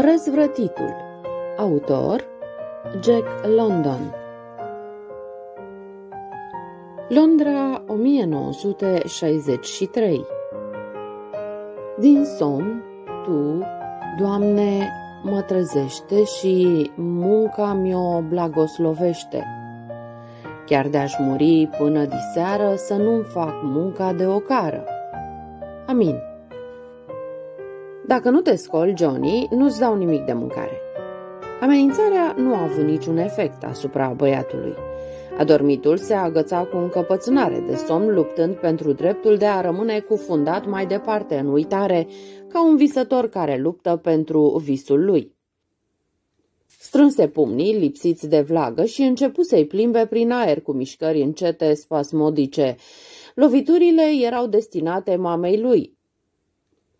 Răzvrătitul Autor Jack London Londra 1963 Din somn, Tu, Doamne, mă trezește și munca mi-o blagoslovește. Chiar de-aș muri până diseară să nu-mi fac munca de ocară. Amin. Dacă nu te scol Johnny, nu-ți dau nimic de mâncare. Amenințarea nu a avut niciun efect asupra băiatului. Adormitul se agăța cu încăpățânare de somn, luptând pentru dreptul de a rămâne cufundat mai departe în uitare, ca un visător care luptă pentru visul lui. Strânse pumnii lipsiți de vlagă și începu să-i plimbe prin aer cu mișcări încete spasmodice. Loviturile erau destinate mamei lui,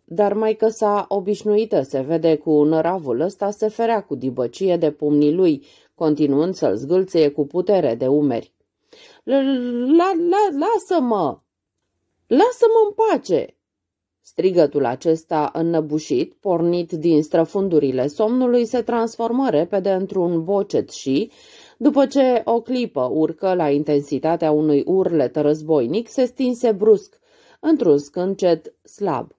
dar mai că sa obișnuită se vede cu năravul ăsta se ferea cu dibăcie de pumnii lui, continuând să-l zgâlțeie cu putere de umeri. Lasă-mă! Lasă-mă în pace! Strigătul acesta înnăbușit, pornit din străfundurile somnului, se transformă repede într-un bocet și, după ce o clipă urcă la intensitatea unui urlet războinic, se stinse brusc, într-un scâncet slab.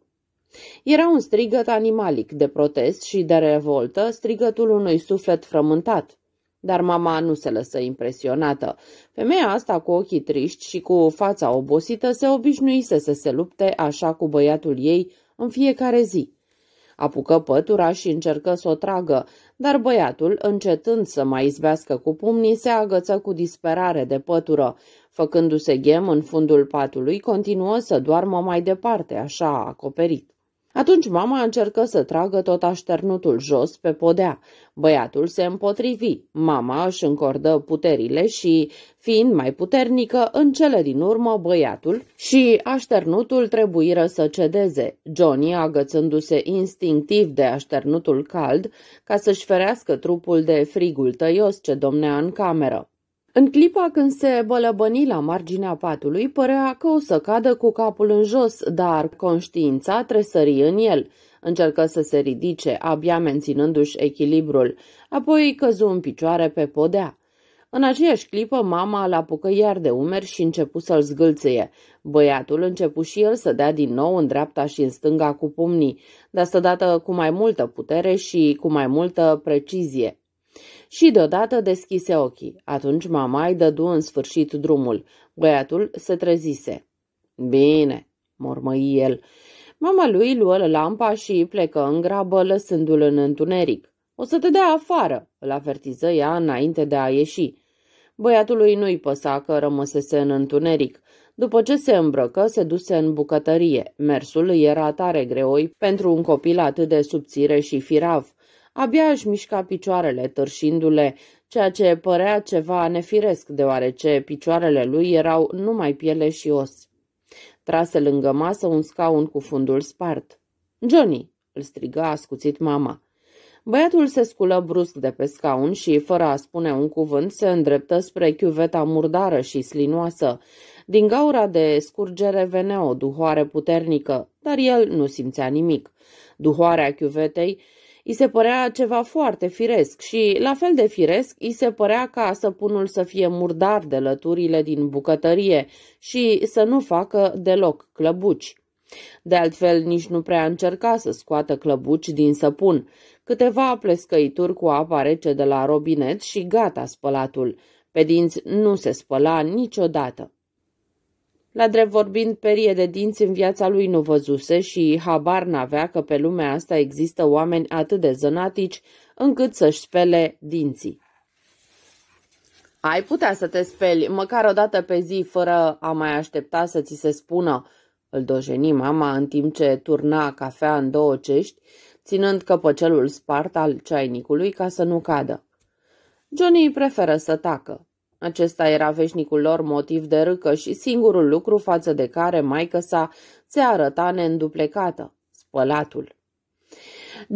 Era un strigăt animalic de protest și de revoltă, strigătul unui suflet frământat. Dar mama nu se lăsă impresionată. Femeia asta cu ochii triști și cu fața obosită se obișnuise să se lupte așa cu băiatul ei în fiecare zi. Apucă pătura și încercă să o tragă, dar băiatul, încetând să mai izbească cu pumnii, se agăță cu disperare de pătură. Făcându-se ghem în fundul patului, continuă să doarmă mai departe, așa acoperit. Atunci mama încercă să tragă tot așternutul jos pe podea. Băiatul se împotrivi, mama își încordă puterile și, fiind mai puternică, în cele din urmă băiatul și așternutul trebuiră să cedeze. Johnny, agățându-se instinctiv de așternutul cald, ca să-și ferească trupul de frigul tăios ce domnea în cameră. În clipa când se bălăbăni la marginea patului, părea că o să cadă cu capul în jos, dar conștiința tresări în el. Încercă să se ridice, abia menținându-și echilibrul, apoi căzu în picioare pe podea. În aceeași clipă, mama l-a apucă iar de umeri și începu să-l zgâlțâie. Băiatul începu și el să dea din nou în dreapta și în stânga cu pumnii, de asta dată cu mai multă putere și cu mai multă precizie și deodată deschise ochii. Atunci mama îi dădu în sfârșit drumul. Băiatul se trezise. Bine, mormăi el. Mama lui luă lampa și plecă în grabă, lăsându-l în întuneric. O să te dea afară, îl avertiză ea înainte de a ieși. Băiatului nu-i păsa că rămăsese în întuneric. După ce se îmbrăcă, se duse în bucătărie. Mersul era tare greoi pentru un copil atât de subțire și firav. Abia își mișca picioarele, târșindu-le, ceea ce părea ceva nefiresc, deoarece picioarele lui erau numai piele și os. Trase lângă masă un scaun cu fundul spart. Johnny!" îl strigă ascuțit mama. Băiatul se sculă brusc de pe scaun și, fără a spune un cuvânt, se îndreptă spre chiuveta murdară și slinoasă. Din gaura de scurgere venea o duhoare puternică, dar el nu simțea nimic. Duhoarea chiuvetei I se părea ceva foarte firesc și, la fel de firesc, i se părea ca săpunul să fie murdar de lăturile din bucătărie și să nu facă deloc clăbuci. De altfel, nici nu prea încerca să scoată clăbuci din săpun. Câteva plescăituri cu apa rece de la robinet și gata spălatul. Pe dinți nu se spăla niciodată. La drept vorbind, perie de dinți în viața lui nu văzuse și habar n-avea că pe lumea asta există oameni atât de zănatici încât să-și spele dinții. Ai putea să te speli măcar o dată pe zi fără a mai aștepta să ți se spună, îl dojeni mama în timp ce turna cafea în două cești, ținând căpăcelul spart al ceainicului ca să nu cadă. Johnny preferă să tacă. Acesta era veșnicul lor motiv de râcă și singurul lucru față de care maică sa se arăta neînduplecată, spălatul.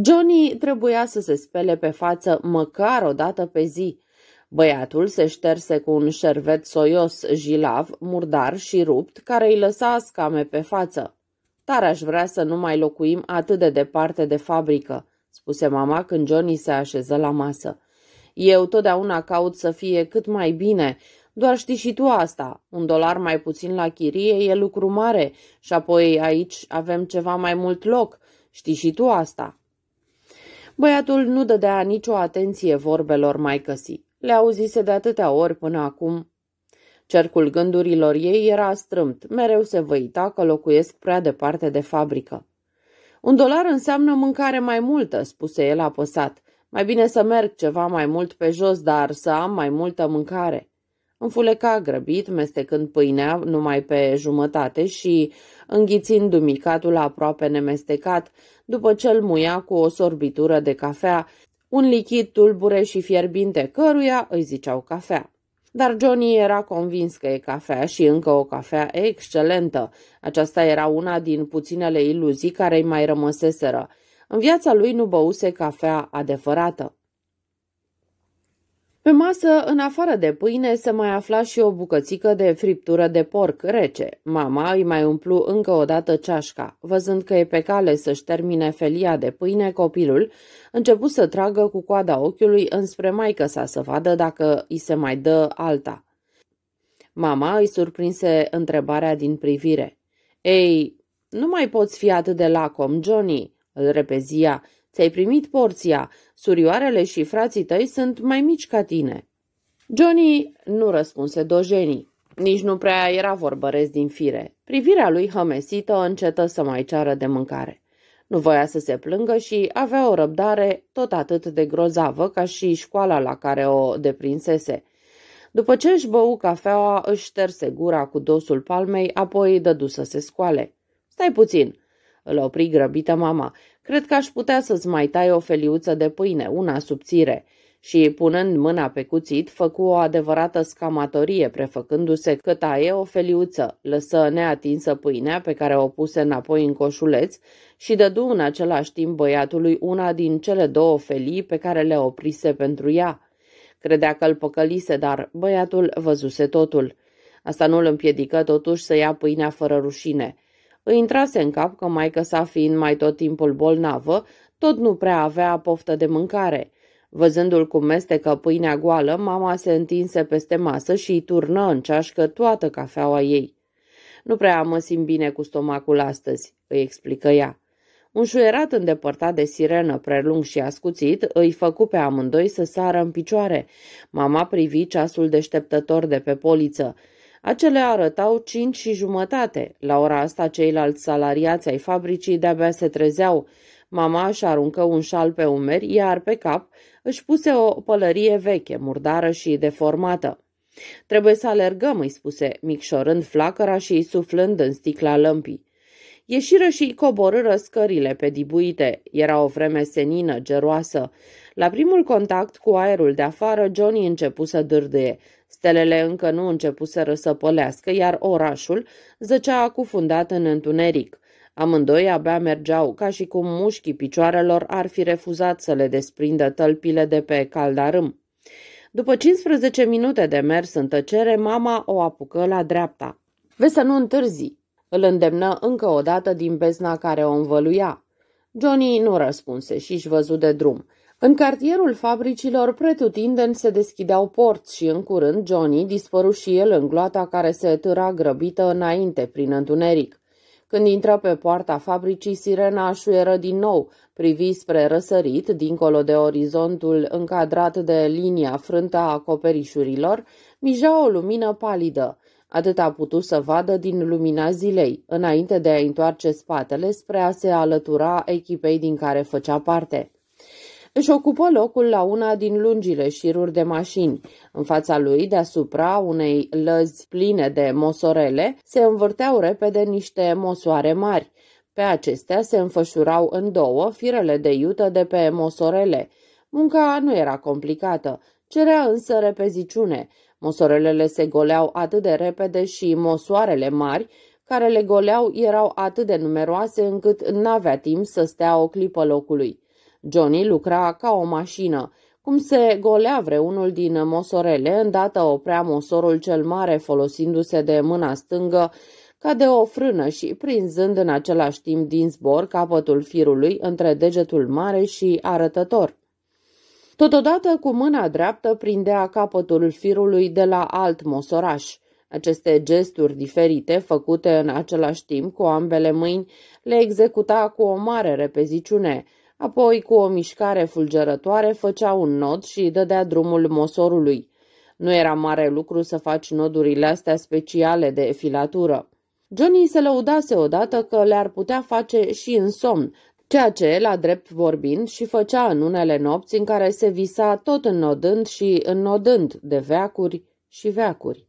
Johnny trebuia să se spele pe față măcar o dată pe zi. Băiatul se șterse cu un șervet soios, jilav, murdar și rupt, care îi lăsa scame pe față. Tare aș vrea să nu mai locuim atât de departe de fabrică, spuse mama când Johnny se așeză la masă. Eu totdeauna caut să fie cât mai bine. Doar știi și tu asta. Un dolar mai puțin la chirie e lucru mare și apoi aici avem ceva mai mult loc. Știi și tu asta. Băiatul nu dădea nicio atenție vorbelor mai căsi. Le auzise de atâtea ori până acum. Cercul gândurilor ei era strâmt, mereu se văita că locuiesc prea departe de fabrică. Un dolar înseamnă mâncare mai multă, spuse el apăsat. Mai bine să merg ceva mai mult pe jos, dar să am mai multă mâncare. Înfuleca grăbit, mestecând pâinea numai pe jumătate și înghițind dumicatul aproape nemestecat, după ce îl muia cu o sorbitură de cafea, un lichid tulbure și fierbinte căruia îi ziceau cafea. Dar Johnny era convins că e cafea și încă o cafea excelentă. Aceasta era una din puținele iluzii care îi mai rămăseseră. În viața lui nu băuse cafea adevărată. Pe masă, în afară de pâine, se mai afla și o bucățică de friptură de porc rece. Mama îi mai umplu încă o dată ceașca. Văzând că e pe cale să-și termine felia de pâine, copilul începu să tragă cu coada ochiului înspre maică sa să vadă dacă îi se mai dă alta. Mama îi surprinse întrebarea din privire. Ei, nu mai poți fi atât de lacom, Johnny îl repezia. Ți-ai primit porția. Surioarele și frații tăi sunt mai mici ca tine. Johnny nu răspunse dojenii. Nici nu prea era vorbăresc din fire. Privirea lui hămesită încetă să mai ceară de mâncare. Nu voia să se plângă și avea o răbdare tot atât de grozavă ca și școala la care o deprinsese. După ce își bău cafeaua, își șterse gura cu dosul palmei, apoi dădu să se scoale. Stai puțin, îl opri grăbită mama. Cred că aș putea să-ți mai tai o feliuță de pâine, una subțire. Și, punând mâna pe cuțit, făcu o adevărată scamatorie, prefăcându-se că taie o feliuță, lăsă neatinsă pâinea pe care o puse înapoi în coșuleț și dădu în același timp băiatului una din cele două felii pe care le oprise pentru ea. Credea că îl păcălise, dar băiatul văzuse totul. Asta nu îl împiedică totuși să ia pâinea fără rușine – îi intrase în cap că maică sa fiind mai tot timpul bolnavă, tot nu prea avea poftă de mâncare. Văzându-l cum mestecă pâinea goală, mama se întinse peste masă și îi turnă în ceașcă toată cafeaua ei. Nu prea mă simt bine cu stomacul astăzi, îi explică ea. Un șuierat îndepărtat de sirenă, prelung și ascuțit, îi făcu pe amândoi să sară în picioare. Mama privi ceasul deșteptător de pe poliță. Acele arătau cinci și jumătate. La ora asta ceilalți salariați ai fabricii de-abia se trezeau. Mama își aruncă un șal pe umeri, iar pe cap își puse o pălărie veche, murdară și deformată. Trebuie să alergăm, îi spuse, micșorând flacăra și suflând în sticla lămpii. Ieșiră și coborâră scările pe dibuite. Era o vreme senină, geroasă. La primul contact cu aerul de afară, Johnny începu să dârdâie. Stelele încă nu începuseră să pălească, iar orașul zăcea acufundat în întuneric. Amândoi abia mergeau, ca și cum mușchii picioarelor ar fi refuzat să le desprindă tălpile de pe caldarâm. După 15 minute de mers în tăcere, mama o apucă la dreapta. Vezi să nu întârzi!" Îl îndemnă încă o dată din bezna care o învăluia. Johnny nu răspunse și își văzu de drum. În cartierul fabricilor pretutindeni se deschideau porți și în curând Johnny dispăru și el în gloata care se târa grăbită înainte prin întuneric. Când intră pe poarta fabricii, sirena șuieră din nou, privi spre răsărit, dincolo de orizontul încadrat de linia frântă a acoperișurilor, mija o lumină palidă. Atât a putut să vadă din lumina zilei, înainte de a întoarce spatele spre a se alătura echipei din care făcea parte. Își ocupă locul la una din lungile șiruri de mașini. În fața lui, deasupra unei lăzi pline de mosorele, se învârteau repede niște mosoare mari. Pe acestea se înfășurau în două firele de iută de pe mosorele. Munca nu era complicată, cerea însă repeziciune. Mosorelele se goleau atât de repede și mosoarele mari, care le goleau, erau atât de numeroase încât n-avea timp să stea o clipă locului. Johnny lucra ca o mașină. Cum se golea vreunul din mosorele, îndată oprea mosorul cel mare folosindu-se de mâna stângă ca de o frână și prinzând în același timp din zbor capătul firului între degetul mare și arătător. Totodată cu mâna dreaptă prindea capătul firului de la alt mosoraș. Aceste gesturi diferite, făcute în același timp cu ambele mâini, le executa cu o mare repeziciune – Apoi, cu o mișcare fulgerătoare, făcea un nod și îi dădea drumul mosorului. Nu era mare lucru să faci nodurile astea speciale de filatură. Johnny se lăudase odată că le-ar putea face și în somn, ceea ce, la drept vorbind, și făcea în unele nopți în care se visa tot înnodând și înnodând de veacuri și veacuri.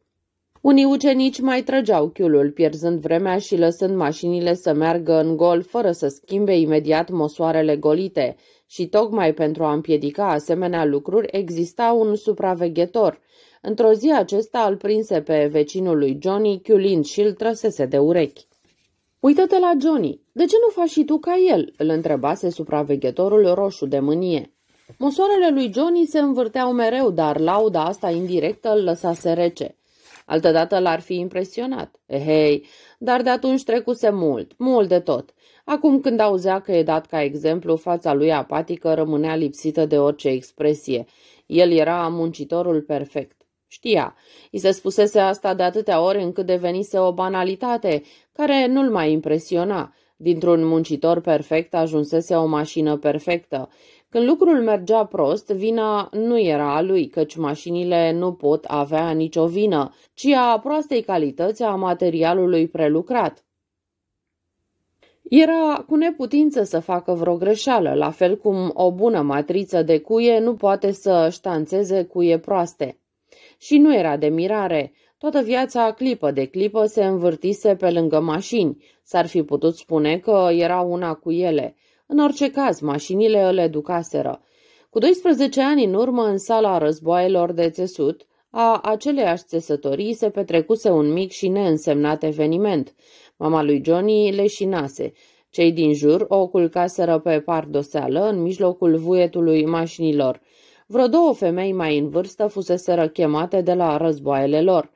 Unii ucenici mai trăgeau chiulul, pierzând vremea și lăsând mașinile să meargă în gol fără să schimbe imediat mosoarele golite și tocmai pentru a împiedica asemenea lucruri exista un supraveghetor. Într-o zi acesta îl prinse pe vecinul lui Johnny chiulind și îl trăsese de urechi. Uită-te la Johnny! De ce nu faci și tu ca el?" îl întrebase supraveghetorul roșu de mânie. Mosoarele lui Johnny se învârteau mereu, dar lauda asta indirectă îl lăsase rece. Altădată l-ar fi impresionat. Ehei, eh, dar de atunci trecuse mult, mult de tot. Acum când auzea că e dat ca exemplu, fața lui apatică rămânea lipsită de orice expresie. El era muncitorul perfect. Știa, i se spusese asta de atâtea ori încât devenise o banalitate care nu-l mai impresiona. Dintr-un muncitor perfect ajunsese o mașină perfectă. Când lucrul mergea prost, vina nu era a lui, căci mașinile nu pot avea nicio vină, ci a proastei calități a materialului prelucrat. Era cu neputință să facă vreo greșeală, la fel cum o bună matriță de cuie nu poate să ștanțeze cuie proaste. Și nu era de mirare, Toată viața, clipă de clipă, se învârtise pe lângă mașini. S-ar fi putut spune că era una cu ele. În orice caz, mașinile îl educaseră. Cu 12 ani în urmă, în sala războaielor de țesut, a aceleiași țesătorii se petrecuse un mic și neînsemnat eveniment. Mama lui Johnny leșinase. Cei din jur o culcaseră pe pardoseală în mijlocul vuietului mașinilor. Vreo două femei mai în vârstă fuseseră chemate de la războaiele lor.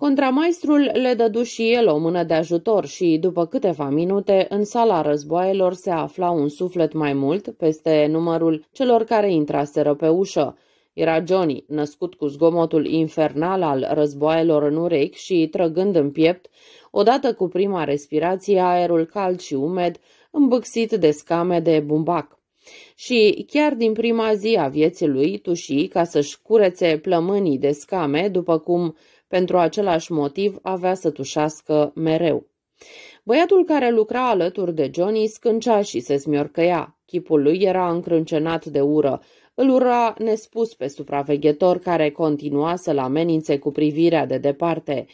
Contramaistrul le dădu și el o mână de ajutor și, după câteva minute, în sala războaielor se afla un suflet mai mult peste numărul celor care intraseră pe ușă. Era Johnny, născut cu zgomotul infernal al războaielor în urechi și trăgând în piept, odată cu prima respirație, aerul cald și umed, îmbâxit de scame de bumbac. Și chiar din prima zi a vieții lui, tușii, ca să-și curețe plămânii de scame, după cum pentru același motiv avea să tușească mereu. Băiatul care lucra alături de Johnny scâncea și se smiorcăia. Chipul lui era încrâncenat de ură. Îl ura nespus pe supraveghetor care continua să-l amenințe cu privirea de departe.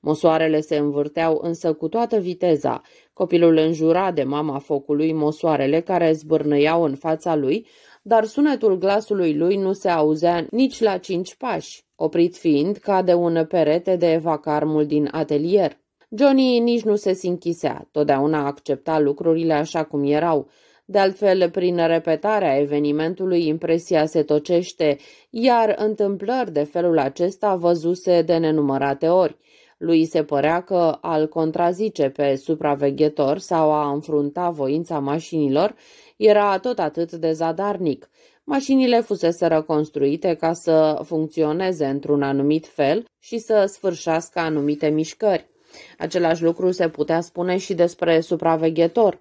Mosoarele se învârteau însă cu toată viteza. Copilul înjura de mama focului mosoarele care zbârnăiau în fața lui, dar sunetul glasului lui nu se auzea nici la cinci pași, oprit fiind ca de un perete de evacarmul din atelier. Johnny nici nu se sinchisea, totdeauna accepta lucrurile așa cum erau. De altfel, prin repetarea evenimentului, impresia se tocește, iar întâmplări de felul acesta văzuse de nenumărate ori. Lui se părea că al contrazice pe supraveghetor sau a înfrunta voința mașinilor era tot atât de zadarnic. Mașinile fusese construite ca să funcționeze într-un anumit fel și să sfârșească anumite mișcări. Același lucru se putea spune și despre supraveghetor.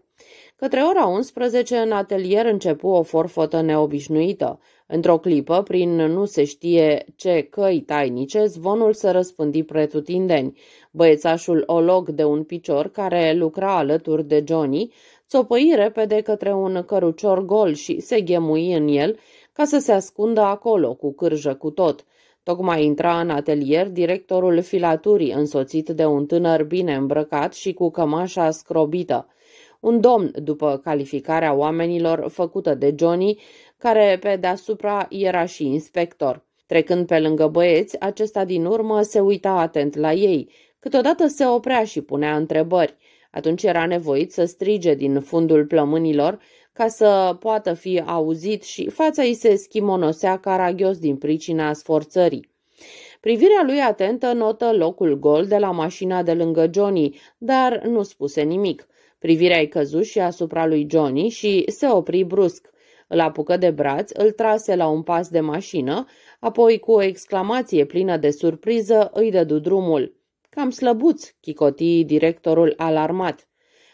Către ora 11, în atelier începu o forfotă neobișnuită. Într-o clipă, prin nu se știe ce căi tainice, zvonul se răspândi pretutindeni. Băiețașul olog de un picior, care lucra alături de Johnny, țopăi repede către un cărucior gol și se ghemui în el ca să se ascundă acolo, cu cârjă cu tot. Tocmai intra în atelier directorul filaturii, însoțit de un tânăr bine îmbrăcat și cu cămașa scrobită. Un domn, după calificarea oamenilor făcută de Johnny, care pe deasupra era și inspector. Trecând pe lângă băieți, acesta din urmă se uita atent la ei. Câteodată se oprea și punea întrebări. Atunci era nevoit să strige din fundul plămânilor ca să poată fi auzit și fața îi se schimonosea caragios din pricina sforțării. Privirea lui atentă notă locul gol de la mașina de lângă Johnny, dar nu spuse nimic. Privirea i căzu și asupra lui Johnny și se opri brusc. Îl apucă de braț, îl trase la un pas de mașină, apoi cu o exclamație plină de surpriză îi dădu drumul. Cam slăbuț, chicotii directorul alarmat.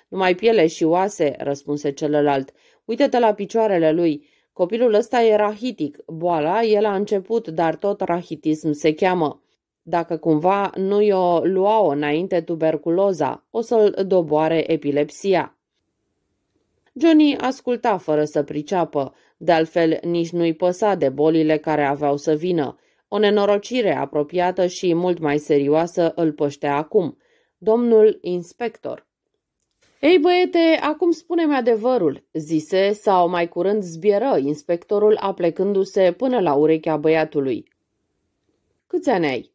Numai piele și oase, răspunse celălalt. Uită-te la picioarele lui. Copilul ăsta e rahitic. Boala el a început, dar tot rahitism se cheamă. Dacă cumva nu i-o luau înainte tuberculoza, o să-l doboare epilepsia. Johnny asculta fără să priceapă, de altfel nici nu-i păsa de bolile care aveau să vină. O nenorocire apropiată și mult mai serioasă îl păștea acum. Domnul inspector. Ei, băiete, acum spune-mi adevărul, zise sau mai curând zbieră inspectorul aplecându-se până la urechea băiatului. Câți ani ai?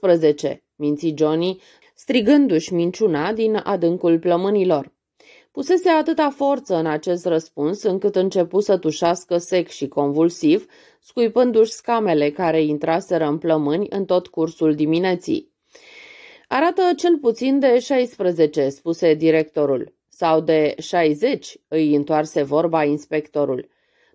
14, minți Johnny, strigându-și minciuna din adâncul plămânilor. Pusese atâta forță în acest răspuns încât începu să tușească sec și convulsiv, scuipându-și scamele care intraseră în plămâni în tot cursul dimineții. Arată cel puțin de 16, spuse directorul. Sau de 60, îi întoarse vorba inspectorul.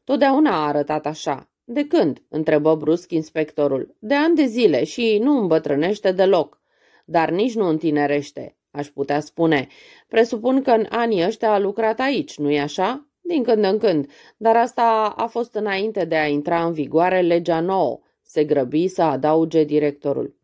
Totdeauna a arătat așa. De când? întrebă brusc inspectorul. De ani de zile și nu îmbătrânește deloc. Dar nici nu întinerește aș putea spune. Presupun că în anii ăștia a lucrat aici, nu-i așa? Din când în când, dar asta a fost înainte de a intra în vigoare legea nouă, se grăbi să adauge directorul.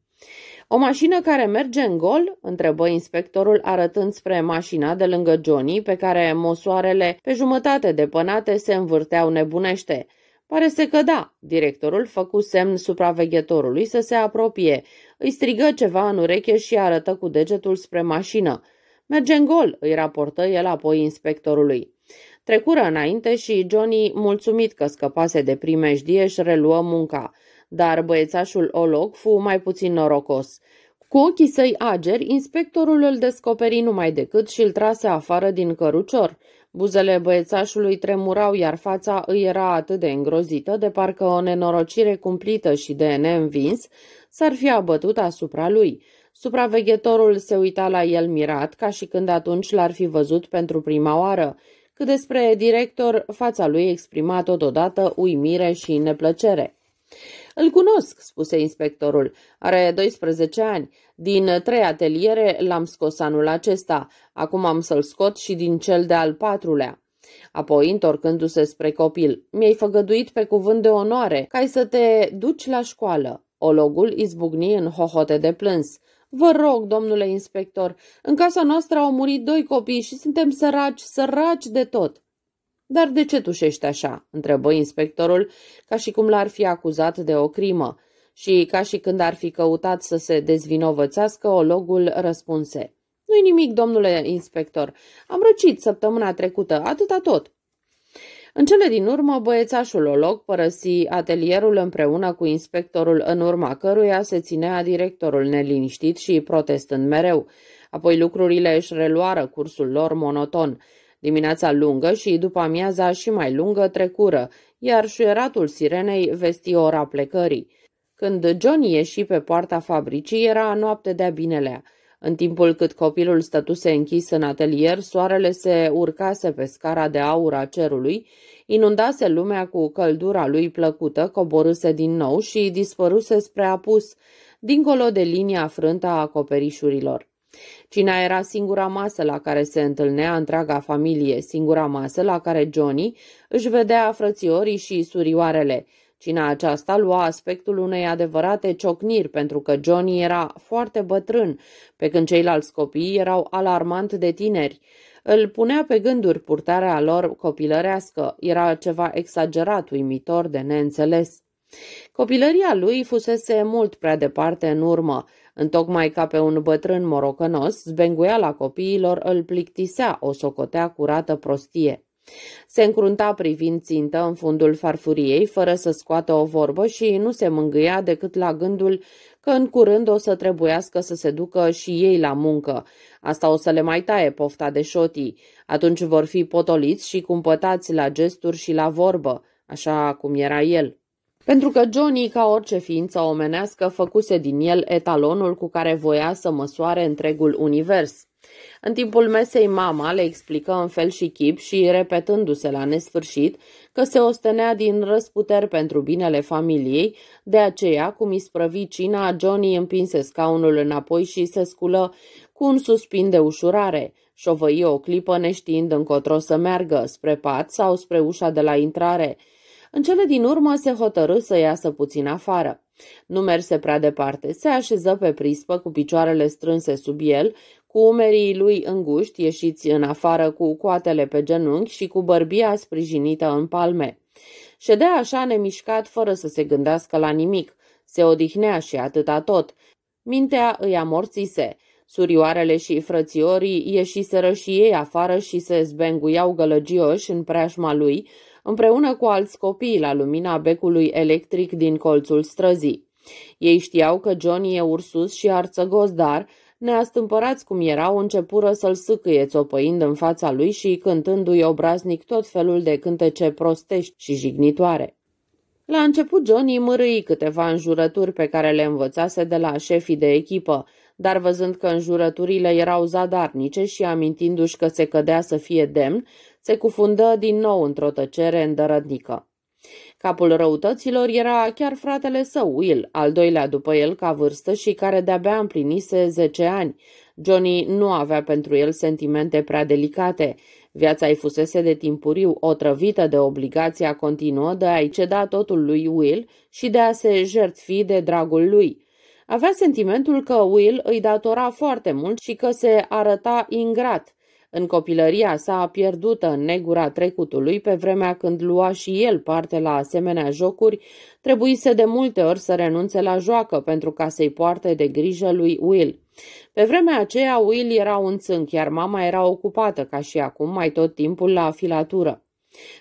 O mașină care merge în gol?" întrebă inspectorul arătând spre mașina de lângă Johnny, pe care mosoarele, pe jumătate depănate, se învârteau nebunește. Pare să că da, directorul făcu semn supraveghetorului să se apropie, îi strigă ceva în ureche și arătă cu degetul spre mașină. Merge în gol, îi raportă el apoi inspectorului. Trecură înainte și Johnny, mulțumit că scăpase de primejdie, își reluă munca, dar băiețașul Olog fu mai puțin norocos. Cu ochii săi ageri, inspectorul îl descoperi numai decât și îl trase afară din cărucior – Buzele băiețașului tremurau, iar fața îi era atât de îngrozită, de parcă o nenorocire cumplită și de neînvins s-ar fi abătut asupra lui. Supraveghetorul se uita la el mirat, ca și când atunci l-ar fi văzut pentru prima oară. Cât despre director, fața lui exprima totodată uimire și neplăcere. Îl cunosc, spuse inspectorul. Are 12 ani. Din trei ateliere l-am scos anul acesta. Acum am să-l scot și din cel de-al patrulea. Apoi, întorcându-se spre copil, mi-ai făgăduit pe cuvânt de onoare ca să te duci la școală. Ologul izbucni în hohote de plâns. Vă rog, domnule inspector, în casa noastră au murit doi copii și suntem săraci, săraci de tot. Dar de ce tușești așa?" întrebă inspectorul, ca și cum l-ar fi acuzat de o crimă. Și ca și când ar fi căutat să se dezvinovățească, ologul răspunse. Nu-i nimic, domnule inspector. Am răcit săptămâna trecută, atâta tot." În cele din urmă, băiețașul Olog părăsi atelierul împreună cu inspectorul în urma căruia se ținea directorul neliniștit și protestând mereu. Apoi lucrurile își reluară cursul lor monoton. Dimineața lungă și după amiaza și mai lungă trecură, iar șuieratul sirenei vesti ora plecării. Când John ieși pe poarta fabricii, era noapte de-a binelea. În timpul cât copilul stătuse închis în atelier, soarele se urcase pe scara de aur a cerului, inundase lumea cu căldura lui plăcută, coborâse din nou și dispăruse spre apus, dincolo de linia frântă a acoperișurilor. Cina era singura masă la care se întâlnea întreaga familie, singura masă la care Johnny își vedea frățiorii și surioarele. Cina aceasta lua aspectul unei adevărate ciocniri, pentru că Johnny era foarte bătrân, pe când ceilalți copii erau alarmant de tineri. Îl punea pe gânduri purtarea lor copilărească, era ceva exagerat, uimitor de neînțeles. Copilăria lui fusese mult prea departe în urmă, Întocmai ca pe un bătrân morocănos, zbenguiala copiilor îl plictisea o socotea curată prostie. Se încrunta privind țintă în fundul farfuriei, fără să scoată o vorbă și nu se mângâia decât la gândul că în curând o să trebuiască să se ducă și ei la muncă. Asta o să le mai taie pofta de șotii. Atunci vor fi potoliți și cumpătați la gesturi și la vorbă, așa cum era el. Pentru că Johnny, ca orice ființă omenească, făcuse din el etalonul cu care voia să măsoare întregul univers. În timpul mesei mama le explică în fel și chip și, repetându-se la nesfârșit, că se ostenea din răsputeri pentru binele familiei, de aceea, cum isprăvi cina, Johnny împinse scaunul înapoi și se sculă cu un suspin de ușurare. Șovăie o clipă neștiind încotro să meargă, spre pat sau spre ușa de la intrare – în cele din urmă se hotărâ să iasă puțin afară. Nu merse prea departe, se așeză pe prispă cu picioarele strânse sub el, cu umerii lui înguști ieșiți în afară cu coatele pe genunchi și cu bărbia sprijinită în palme. Ședea așa nemișcat fără să se gândească la nimic, se odihnea și atâta tot. Mintea îi amorțise. Surioarele și frățiorii ieșiseră și ei afară și se zbenguiau gălăgioși în preajma lui, împreună cu alți copii la lumina becului electric din colțul străzii. Ei știau că Johnny e ursus și dar, neastâmpărați cum erau, începură să-l sâcâie țopăind în fața lui și cântându-i obraznic tot felul de cântece prostești și jignitoare. La început Johnny mărâi câteva înjurături pe care le învățase de la șefii de echipă, dar văzând că înjurăturile erau zadarnice și amintindu-și că se cădea să fie demn, se cufundă din nou într-o tăcere îndărădnică. Capul răutăților era chiar fratele său, Will, al doilea după el ca vârstă și care de-abia împlinise 10 ani. Johnny nu avea pentru el sentimente prea delicate. Viața îi fusese de timpuriu otrăvită de obligația continuă de a-i ceda totul lui Will și de a se jertfi de dragul lui. Avea sentimentul că Will îi datora foarte mult și că se arăta ingrat în copilăria sa a pierdută în negura trecutului, pe vremea când lua și el parte la asemenea jocuri, trebuise de multe ori să renunțe la joacă pentru ca să-i poarte de grijă lui Will. Pe vremea aceea, Will era un țânc, iar mama era ocupată, ca și acum, mai tot timpul la afilatură.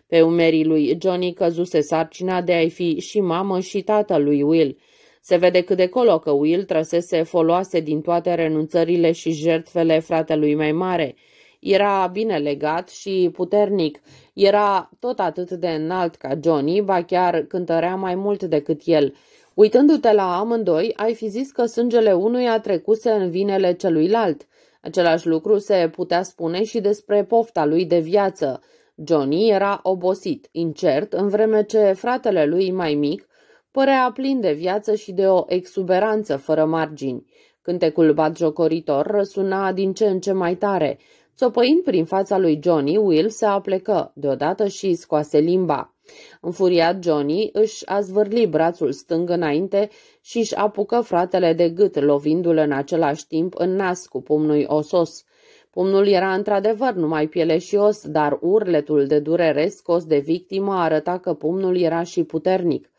Pe umerii lui Johnny căzuse sarcina de a-i fi și mamă și tată lui Will. Se vede cât de colo că Will trăsese foloase din toate renunțările și jertfele fratelui mai mare – era bine legat și puternic. Era tot atât de înalt ca Johnny, ba chiar cântărea mai mult decât el. Uitându-te la amândoi, ai fi zis că sângele unuia trecuse în vinele celuilalt. Același lucru se putea spune și despre pofta lui de viață. Johnny era obosit, incert, în vreme ce fratele lui mai mic părea plin de viață și de o exuberanță fără margini. Cântecul batjocoritor răsuna din ce în ce mai tare. Țopăind prin fața lui Johnny, Will se aplecă deodată și scoase limba. Înfuriat Johnny își a zvârli brațul stâng înainte și își apucă fratele de gât, lovindu-l în același timp în nas cu pumnul osos. Pumnul era într-adevăr numai piele și os, dar urletul de durere scos de victimă arăta că pumnul era și puternic.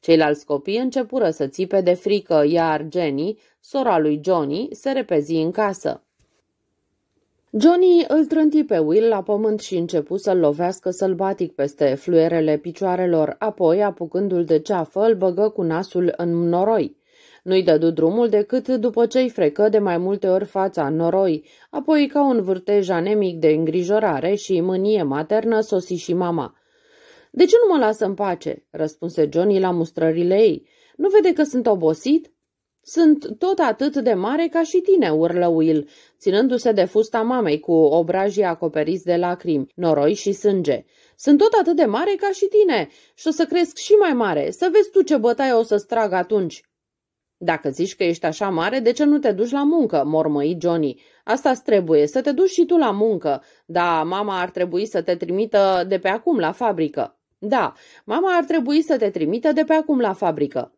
Ceilalți copii începură să țipe de frică, iar Jenny, sora lui Johnny, se repezi în casă. Johnny îl trânti pe Will la pământ și începu să-l lovească sălbatic peste fluierele picioarelor, apoi, apucându-l de ceafă, îl băgă cu nasul în noroi. Nu-i dădu drumul decât după ce-i frecă de mai multe ori fața în noroi, apoi ca un vârtej anemic de îngrijorare și mânie maternă sosi și mama. De ce nu mă lasă în pace?" răspunse Johnny la mustrările ei. Nu vede că sunt obosit?" Sunt tot atât de mare ca și tine, urlă Will, ținându-se de fusta mamei cu obrajii acoperiți de lacrimi, noroi și sânge. Sunt tot atât de mare ca și tine și o să cresc și mai mare, să vezi tu ce bătaie o să strag atunci. Dacă zici că ești așa mare, de ce nu te duci la muncă?" mormăi Johnny. Asta trebuie, să te duci și tu la muncă, dar mama ar trebui să te trimită de pe acum la fabrică." Da, mama ar trebui să te trimită de pe acum la fabrică."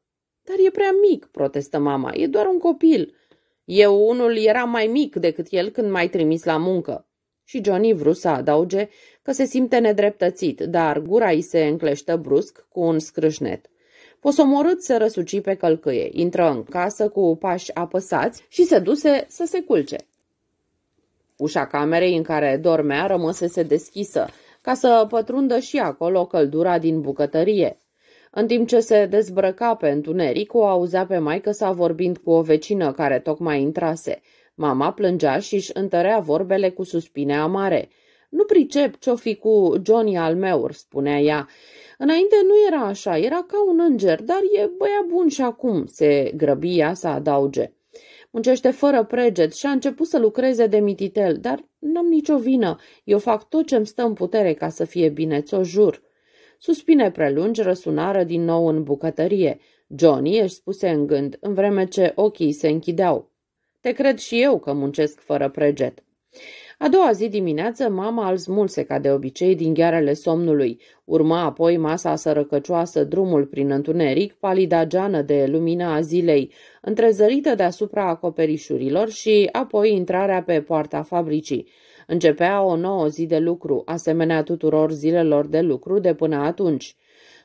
Dar e prea mic, protestă mama, e doar un copil. Eu unul era mai mic decât el când m-ai trimis la muncă. Și Johnny vrut să adauge că se simte nedreptățit, dar gura îi se încleștă brusc cu un scrâșnet. Posomorât se răsuci pe călcâie, intră în casă cu pași apăsați și se duse să se culce. Ușa camerei în care dormea rămăsese deschisă, ca să pătrundă și acolo căldura din bucătărie. În timp ce se dezbrăca pe întuneric, o auzea pe maică sa vorbind cu o vecină care tocmai intrase. Mama plângea și își întărea vorbele cu suspine amare. Nu pricep ce-o fi cu Johnny al meu, spunea ea. Înainte nu era așa, era ca un înger, dar e băia bun și acum, se grăbia să adauge. Muncește fără preget și a început să lucreze de mititel, dar n-am nicio vină. Eu fac tot ce-mi stă în putere ca să fie bine, ți-o jur. Suspine prelungi răsunară din nou în bucătărie. Johnny își spuse în gând, în vreme ce ochii se închideau. Te cred și eu că muncesc fără preget. A doua zi dimineață, mama îl smulse ca de obicei din ghearele somnului. Urma apoi masa sărăcăcioasă drumul prin întuneric, palida geană de lumina a zilei, întrezărită deasupra acoperișurilor și apoi intrarea pe poarta fabricii. Începea o nouă zi de lucru, asemenea tuturor zilelor de lucru de până atunci.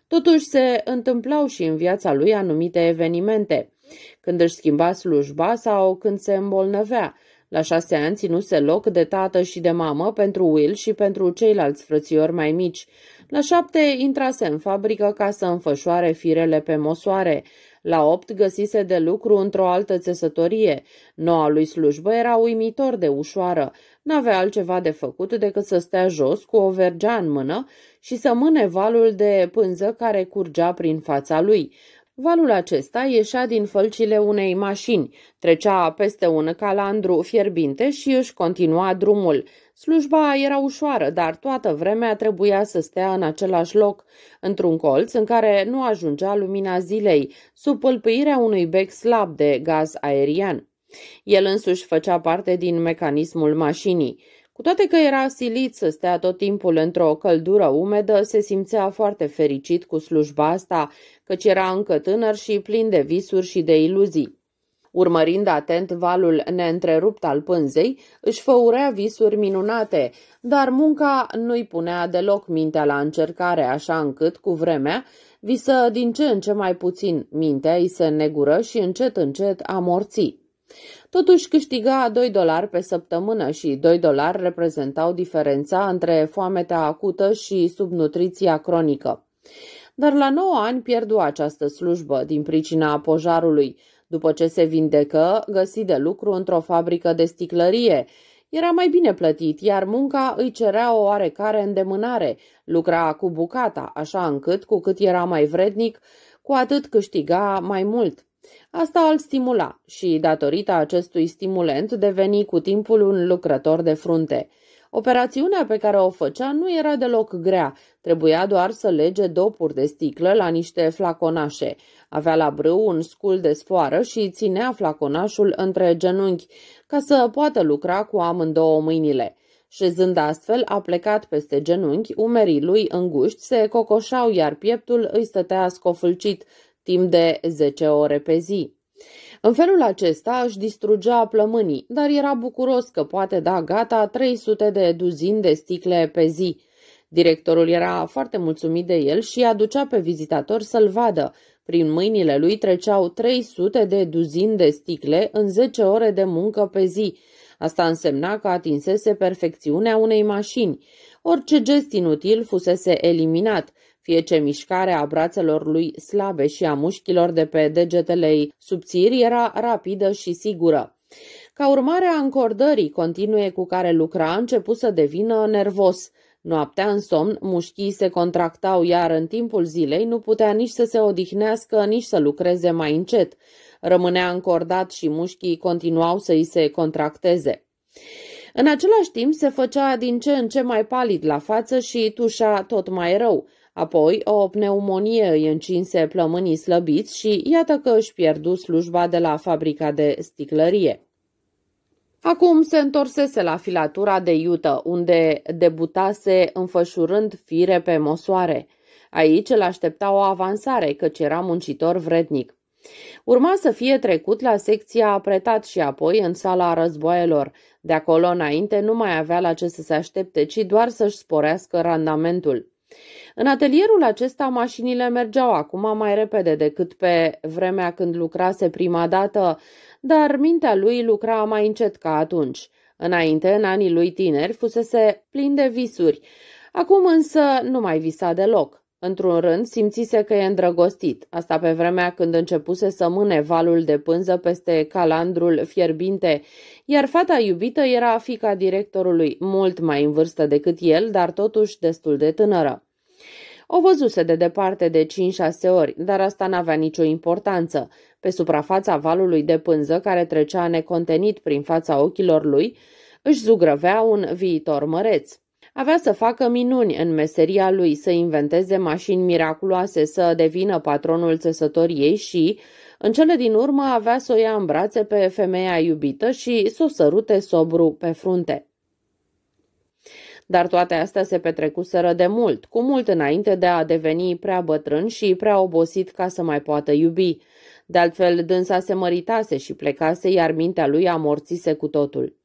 Totuși se întâmplau și în viața lui anumite evenimente. Când își schimba slujba sau când se îmbolnăvea, la șase ani ținuse loc de tată și de mamă pentru Will și pentru ceilalți frățiori mai mici. La șapte intrase în fabrică ca să înfășoare firele pe mosoare. La opt găsise de lucru într-o altă țesătorie. Noua lui slujbă era uimitor de ușoară n-avea altceva de făcut decât să stea jos cu o vergea în mână și să mâne valul de pânză care curgea prin fața lui. Valul acesta ieșea din fălcile unei mașini, trecea peste un calandru fierbinte și își continua drumul. Slujba era ușoară, dar toată vremea trebuia să stea în același loc, într-un colț în care nu ajungea lumina zilei, sub pâlpâirea unui bec slab de gaz aerian. El însuși făcea parte din mecanismul mașinii. Cu toate că era silit să stea tot timpul într-o căldură umedă, se simțea foarte fericit cu slujba asta, căci era încă tânăr și plin de visuri și de iluzii. Urmărind atent valul neîntrerupt al pânzei, își făurea visuri minunate, dar munca nu-i punea deloc mintea la încercare, așa încât, cu vremea, visă din ce în ce mai puțin, mintea îi se negură și încet încet amorții. Totuși câștiga 2 dolari pe săptămână și 2 dolari reprezentau diferența între foametea acută și subnutriția cronică. Dar la 9 ani pierdu această slujbă din pricina pojarului. După ce se vindecă, găsi de lucru într-o fabrică de sticlărie, era mai bine plătit, iar munca îi cerea o oarecare îndemânare. Lucra cu bucata, așa încât, cu cât era mai vrednic, cu atât câștiga mai mult. Asta îl stimula și, datorită acestui stimulent, deveni cu timpul un lucrător de frunte. Operațiunea pe care o făcea nu era deloc grea, trebuia doar să lege dopuri de sticlă la niște flaconașe. Avea la brâu un scul de sfoară și ținea flaconașul între genunchi, ca să poată lucra cu amândouă mâinile. Șezând astfel, a plecat peste genunchi, umerii lui înguști se cocoșau, iar pieptul îi stătea scofâlcit, timp de 10 ore pe zi. În felul acesta își distrugea plămânii, dar era bucuros că poate da gata 300 de duzini de sticle pe zi. Directorul era foarte mulțumit de el și aducea pe vizitator să-l vadă. Prin mâinile lui treceau 300 de duzini de sticle în 10 ore de muncă pe zi. Asta însemna că atinsese perfecțiunea unei mașini. Orice gest inutil fusese eliminat – fie ce mișcare a brațelor lui slabe și a mușchilor de pe degetele ei subțiri era rapidă și sigură. Ca urmare a încordării continue cu care lucra, a început să devină nervos. Noaptea în somn, mușchii se contractau, iar în timpul zilei nu putea nici să se odihnească, nici să lucreze mai încet. Rămânea încordat și mușchii continuau să îi se contracteze. În același timp se făcea din ce în ce mai palid la față și tușa tot mai rău. Apoi, o pneumonie îi încinse plămânii slăbiți și iată că își pierdu slujba de la fabrica de sticlărie. Acum se întorsese la filatura de iută, unde debutase înfășurând fire pe mosoare. Aici îl aștepta o avansare, căci era muncitor vrednic. Urma să fie trecut la secția apretat și apoi în sala războaielor. De acolo înainte nu mai avea la ce să se aștepte, ci doar să-și sporească randamentul. În atelierul acesta mașinile mergeau acum mai repede decât pe vremea când lucrase prima dată, dar mintea lui lucra mai încet ca atunci. Înainte, în anii lui tineri, fusese plin de visuri. Acum însă nu mai visa deloc. Într-un rând, simțise că e îndrăgostit, asta pe vremea când începuse să mâne valul de pânză peste calandrul fierbinte, iar fata iubită era fica directorului, mult mai în vârstă decât el, dar totuși destul de tânără. O văzuse de departe de 5-6 ori, dar asta n-avea nicio importanță. Pe suprafața valului de pânză care trecea necontenit prin fața ochilor lui, își zugrăvea un viitor măreț. Avea să facă minuni în meseria lui, să inventeze mașini miraculoase, să devină patronul țesătoriei și, în cele din urmă, avea să o ia în brațe pe femeia iubită și să o sărute sobru pe frunte. Dar toate astea se petrecuseră de mult, cu mult înainte de a deveni prea bătrân și prea obosit ca să mai poată iubi. De altfel, dânsa se măritase și plecase, iar mintea lui amorțise cu totul.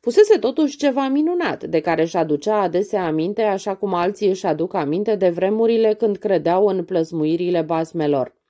Pusese totuși ceva minunat, de care își aducea adesea aminte, așa cum alții își aduc aminte de vremurile când credeau în plăsmuirile basmelor.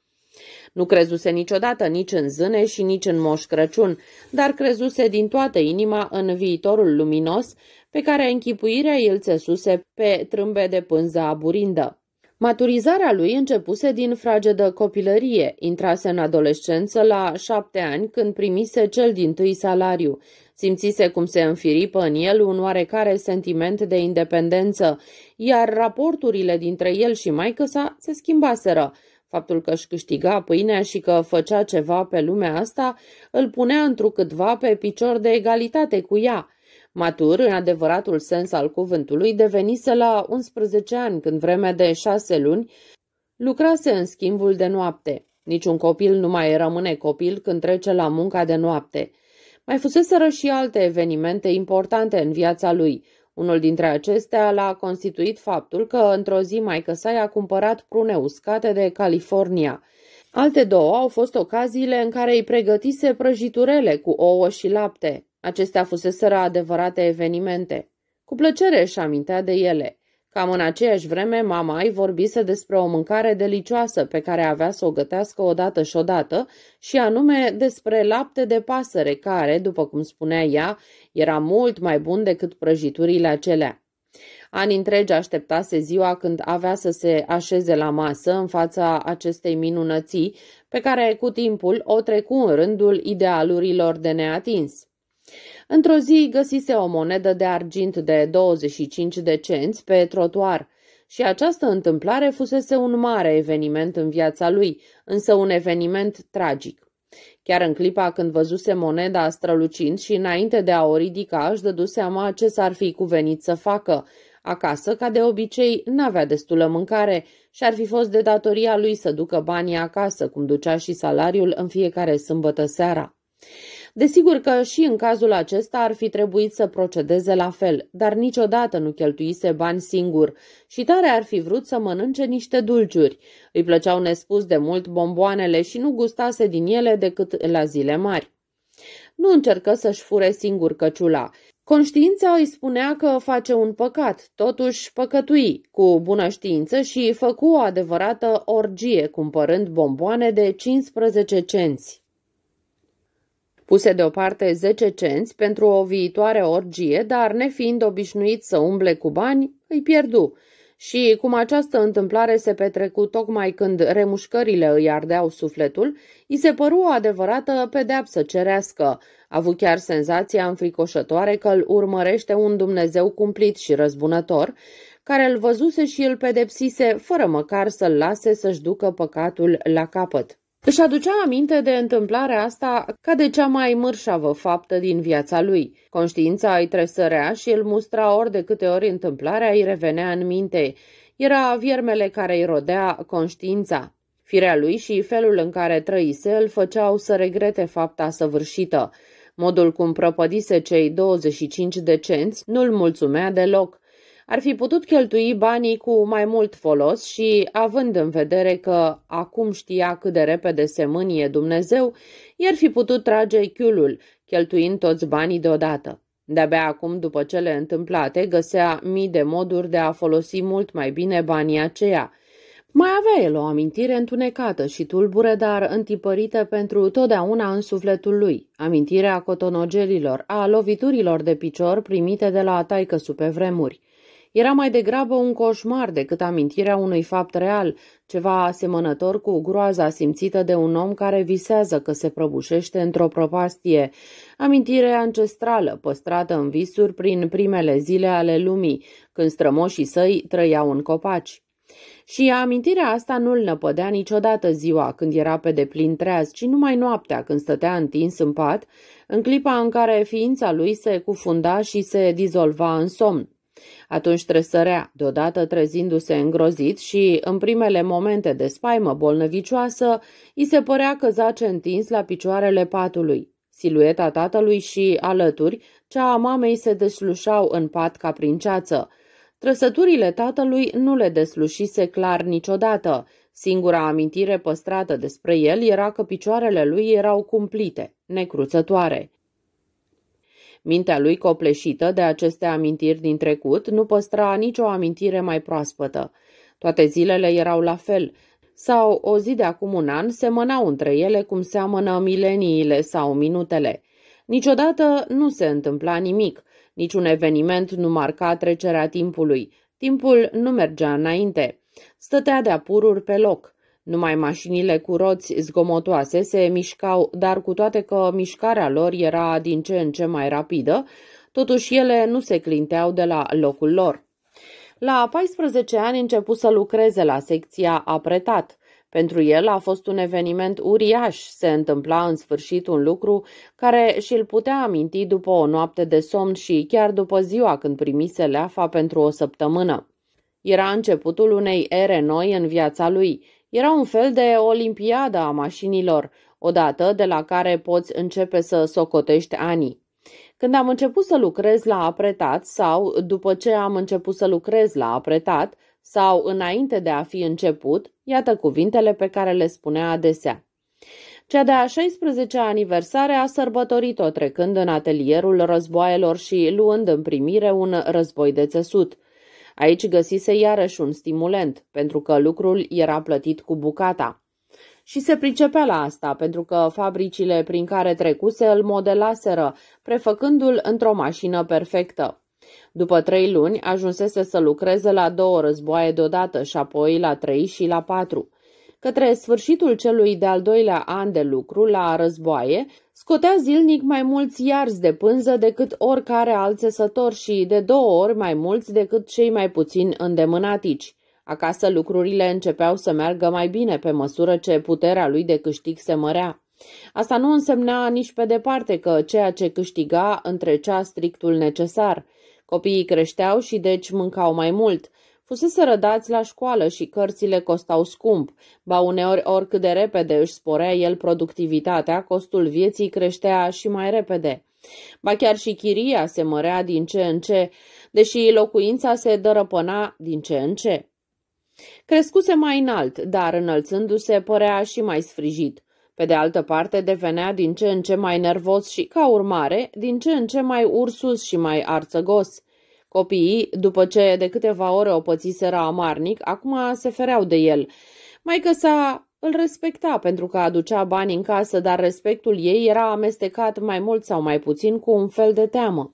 Nu crezuse niciodată nici în zâne și nici în Moș Crăciun, dar crezuse din toată inima în viitorul luminos pe care închipuirea îl țesuse pe trâmbe de pânză aburindă. Maturizarea lui începuse din fragedă copilărie, intrase în adolescență la șapte ani când primise cel din tâi salariu. Simțise cum se înfiripă în el un oarecare sentiment de independență, iar raporturile dintre el și maică sa se schimbaseră. Faptul că își câștiga pâinea și că făcea ceva pe lumea asta îl punea întrucâtva pe picior de egalitate cu ea – Matur, în adevăratul sens al cuvântului, devenise la 11 ani, când vreme de șase luni lucrase în schimbul de noapte. Niciun copil nu mai rămâne copil când trece la munca de noapte. Mai fuseseră și alte evenimente importante în viața lui. Unul dintre acestea l-a constituit faptul că într-o zi mai sa a cumpărat prune uscate de California. Alte două au fost ocaziile în care îi pregătise prăjiturele cu ouă și lapte. Acestea fuseseră adevărate evenimente. Cu plăcere își amintea de ele. Cam în aceeași vreme, mama ai vorbise despre o mâncare delicioasă pe care avea să o gătească odată și odată, și anume despre lapte de pasăre care, după cum spunea ea, era mult mai bun decât prăjiturile acelea. Ani întregi așteptase ziua când avea să se așeze la masă în fața acestei minunății, pe care cu timpul o trecu în rândul idealurilor de neatins. Într-o zi găsise o monedă de argint de 25 de cenți pe trotuar și această întâmplare fusese un mare eveniment în viața lui, însă un eveniment tragic. Chiar în clipa când văzuse moneda strălucind și înainte de a o ridica își dădu seama ce s-ar fi cuvenit să facă. Acasă, ca de obicei, n-avea destulă mâncare și ar fi fost de datoria lui să ducă banii acasă, cum ducea și salariul în fiecare sâmbătă seara. Desigur că și în cazul acesta ar fi trebuit să procedeze la fel, dar niciodată nu cheltuise bani singur și tare ar fi vrut să mănânce niște dulciuri. Îi plăceau nespus de mult bomboanele și nu gustase din ele decât la zile mari. Nu încercă să-și fure singur căciula. Conștiința îi spunea că face un păcat, totuși păcătui cu bună știință și făcu o adevărată orgie cumpărând bomboane de 15 cenți. Puse deoparte 10 cenți pentru o viitoare orgie, dar nefiind obișnuit să umble cu bani, îi pierdu. Și cum această întâmplare se petrecu tocmai când remușcările îi ardeau sufletul, i se păru o adevărată pedeapsă cerească. avut chiar senzația înfricoșătoare că îl urmărește un Dumnezeu cumplit și răzbunător, care îl văzuse și îl pedepsise fără măcar să-l lase să-și ducă păcatul la capăt. Își aducea aminte de întâmplarea asta ca de cea mai mârșavă faptă din viața lui. Conștiința îi tresărea și el mustra ori de câte ori întâmplarea îi revenea în minte. Era viermele care îi rodea conștiința. Firea lui și felul în care trăise îl făceau să regrete fapta săvârșită. Modul cum prăpădise cei 25 de cenți nu-l mulțumea deloc ar fi putut cheltui banii cu mai mult folos și, având în vedere că acum știa cât de repede se mânie Dumnezeu, i-ar fi putut trage chiulul, cheltuind toți banii deodată. De-abia acum, după cele întâmplate, găsea mii de moduri de a folosi mult mai bine banii aceia – mai avea el o amintire întunecată și tulbure, dar întipărită pentru totdeauna în sufletul lui, amintirea cotonogelilor, a loviturilor de picior primite de la taică supe vremuri. Era mai degrabă un coșmar decât amintirea unui fapt real, ceva asemănător cu groaza simțită de un om care visează că se prăbușește într-o propastie, amintire ancestrală păstrată în visuri prin primele zile ale lumii, când strămoșii săi trăiau în copaci. Și amintirea asta nu-l năpădea niciodată ziua când era pe deplin treaz, ci numai noaptea când stătea întins în pat, în clipa în care ființa lui se cufunda și se dizolva în somn. Atunci tresărea, deodată trezindu-se îngrozit și, în primele momente de spaimă bolnăvicioasă, îi se părea că zace întins la picioarele patului. Silueta tatălui și, alături, cea a mamei se deslușau în pat ca prin ceață. Trăsăturile tatălui nu le deslușise clar niciodată. Singura amintire păstrată despre el era că picioarele lui erau cumplite, necruțătoare. Mintea lui, copleșită de aceste amintiri din trecut, nu păstra nicio amintire mai proaspătă. Toate zilele erau la fel, sau o zi de acum un an semănau între ele cum seamănă mileniile sau minutele. Niciodată nu se întâmpla nimic, niciun eveniment nu marca trecerea timpului. Timpul nu mergea înainte. Stătea de-a pururi pe loc, numai mașinile cu roți zgomotoase se mișcau, dar cu toate că mișcarea lor era din ce în ce mai rapidă, totuși ele nu se clinteau de la locul lor. La 14 ani început să lucreze la secția apretat. Pentru el a fost un eveniment uriaș, se întâmpla în sfârșit un lucru care și-l putea aminti după o noapte de somn și chiar după ziua când primise leafa pentru o săptămână. Era începutul unei ere noi în viața lui, era un fel de olimpiadă a mașinilor, odată de la care poți începe să socotești anii. Când am început să lucrez la apretat sau după ce am început să lucrez la apretat sau înainte de a fi început, iată cuvintele pe care le spunea adesea. Cea de-a 16-a aniversare a sărbătorit-o trecând în atelierul războaielor și luând în primire un război de țesut. Aici găsise iarăși un stimulent, pentru că lucrul era plătit cu bucata. Și se pricepea la asta, pentru că fabricile prin care trecuse îl modelaseră, prefăcându-l într-o mașină perfectă. După trei luni ajunsese să lucreze la două războaie deodată și apoi la trei și la patru. Către sfârșitul celui de-al doilea an de lucru la războaie, Scotea zilnic mai mulți iarzi de pânză decât oricare alt țesător și de două ori mai mulți decât cei mai puțin îndemânatici. Acasă lucrurile începeau să meargă mai bine pe măsură ce puterea lui de câștig se mărea. Asta nu însemna nici pe departe că ceea ce câștiga întrecea strictul necesar. Copiii creșteau și deci mâncau mai mult – Fusese rădați la școală și cărțile costau scump, ba uneori oricât de repede își sporea el productivitatea, costul vieții creștea și mai repede. Ba chiar și chiria se mărea din ce în ce, deși locuința se dărăpăna din ce în ce. Crescuse mai înalt, dar înălțându-se părea și mai sfrijit. Pe de altă parte, devenea din ce în ce mai nervos și, ca urmare, din ce în ce mai ursus și mai arțăgos. Copiii, după ce de câteva ore o pățiseră amarnic, acum se fereau de el. Mai s-a îl respecta pentru că aducea bani în casă, dar respectul ei era amestecat mai mult sau mai puțin cu un fel de teamă.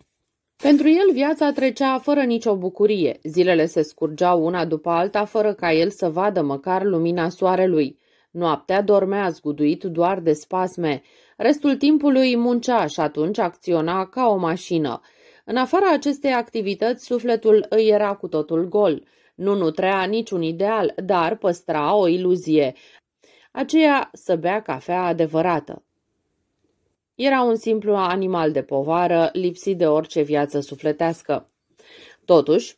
Pentru el viața trecea fără nicio bucurie, zilele se scurgeau una după alta fără ca el să vadă măcar lumina soarelui. Noaptea dormea zguduit doar de spasme. Restul timpului muncea și atunci acționa ca o mașină. În afara acestei activități, sufletul îi era cu totul gol. Nu nutrea niciun ideal, dar păstra o iluzie, aceea să bea cafea adevărată. Era un simplu animal de povară, lipsit de orice viață sufletească. Totuși,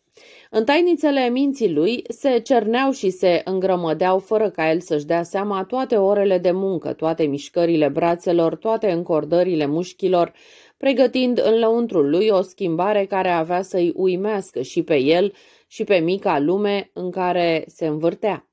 în tainițele minții lui se cerneau și se îngrămădeau fără ca el să-și dea seama toate orele de muncă, toate mișcările brațelor, toate încordările mușchilor, pregătind în lăuntrul lui o schimbare care avea să-i uimească și pe el și pe mica lume în care se învârtea.